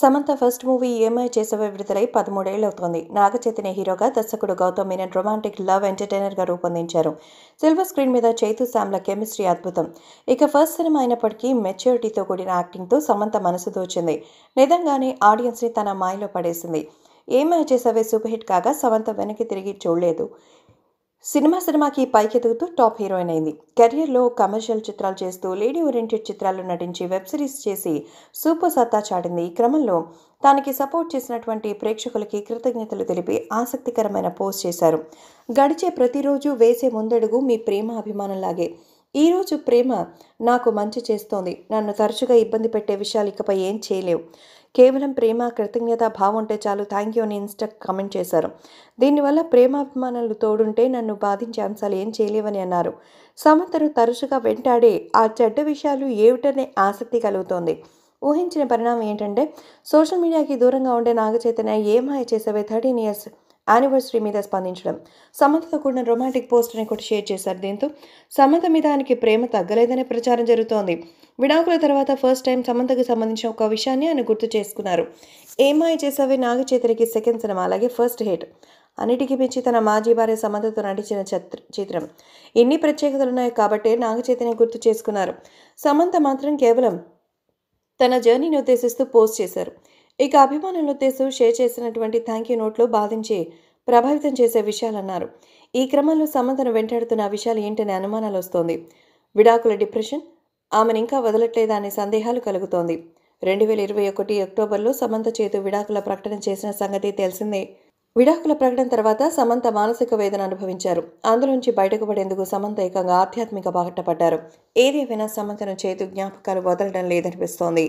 Samantha first movie ఏమై చేసవే విడుదలై పదమూడేళ్లవుతోంది నాగ చైతన్య హీరోగా దర్శకుడు గౌతమ్ మీనన్ రొమాంటిక్ లవ్ ఎంటర్టైనర్గా రూపొందించారు సిల్వర్ స్క్రీన్ మీద చైతు శామ్ల కెమిస్ట్రీ అద్భుతం ఇక ఫస్ట్ సినిమా అయినప్పటికీ మెచ్యూరిటీతో కూడిన యాక్టింగ్తో సమంత మనసు దోచింది నిజంగానే ఆడియన్స్ని తన మాయలో పడేసింది ఏమై చేసవే సూపర్ హిట్ కాగా సమంత వెనక్కి తిరిగి చూడలేదు సినిమా సినిమాకి పైకెదుగుతూ టాప్ హీరోయిన్ అయింది కెరియర్లో కమర్షియల్ చిత్రాలు చేస్తూ లేడీ ఓరియంటెడ్ చిత్రాల్లో నటించి వెబ్ సిరీస్ చేసి సూపర్ సత్తా చాటింది ఈ క్రమంలో తనకి సపోర్ట్ చేసినటువంటి ప్రేక్షకులకి కృతజ్ఞతలు తెలిపి ఆసక్తికరమైన పోస్ట్ చేశారు గడిచే ప్రతిరోజు వేసే ముందడుగు మీ ప్రేమ అభిమానంలాగే ఈరోజు ప్రేమ నాకు మంచి చేస్తోంది నన్ను తరచుగా ఇబ్బంది పెట్టే విషయాలు ఇకపై ఏం చేయలేవు కేవలం ప్రేమ కృతజ్ఞత భావం ఉంటే చాలు థ్యాంక్ యూ అని ఇన్స్టా కామెంట్ చేశారు దీనివల్ల ప్రేమాభిమానాలు తోడుంటే నన్ను బాధించే అంశాలు ఏం చేయలేవని అన్నారు సమంతను తరచుగా వెంటాడే ఆ చెడ్డ విషయాలు ఏమిటనే ఆసక్తి కలుగుతోంది ఊహించిన పరిణామం ఏంటంటే సోషల్ మీడియాకి దూరంగా ఉండే Naga Chaitanya Ye Maaya Chesave thirteen years anniversary మీద స్పందించడం సమంతతో కూడిన రొమాంటిక్ పోస్ట్ని కూడా షేర్ చేశారు దీంతో సమంత మీద ఆయనకి ప్రేమ తగ్గలేదనే ప్రచారం జరుగుతోంది విడాకుల తర్వాత ఫస్ట్ టైం సమంతకు సంబంధించిన ఒక విషయాన్ని ఆయన గుర్తు చేసుకున్నారు ఏమాయి చేసావే నాగచేతరికి సెకండ్ సినిమా అలాగే ఫస్ట్ హిట్ అన్నిటికీ మించి తన మాజీ భార్య సమంతతో నటించిన చిత్రం ఎన్ని ప్రత్యేకతలు ఉన్నాయి కాబట్టి నాగచైతన్య గుర్తు చేసుకున్నారు సమంత మాత్రం కేవలం తన జర్నీని ఉద్దేశిస్తూ పోస్ట్ చేశారు ఇక అభిమానుల ఉద్దేశం షేర్ చేసినటువంటి థ్యాంక్ యూ నోట్లో బాధించి ప్రభావితం చేసే విషయాలన్నారు ఈ క్రమంలో సమంతను వెంటాడుతున్న విషయాలు ఏంటనే అనుమానాలు వస్తోంది విడాకుల డిప్రెషన్ ఆమెను ఇంకా వదలట్లేదా అనే సందేహాలు కలుగుతోంది రెండు వేల ఇరవై ఒకటి అక్టోబర్లో సమంత చేతు విడాకుల ప్రకటన చేసిన సంగతి తెలిసిందే విడాకుల ప్రకటన తర్వాత సమంత మానసిక వేదన అనుభవించారు అందులోంచి బయటకు పడేందుకు సమంత ఏకంగా ఆధ్యాత్మిక బాగట్టపడ్డారు ఏదేమైనా సమంతను చేతు జ్ఞాపకాలు వదలడం లేదనిపిస్తోంది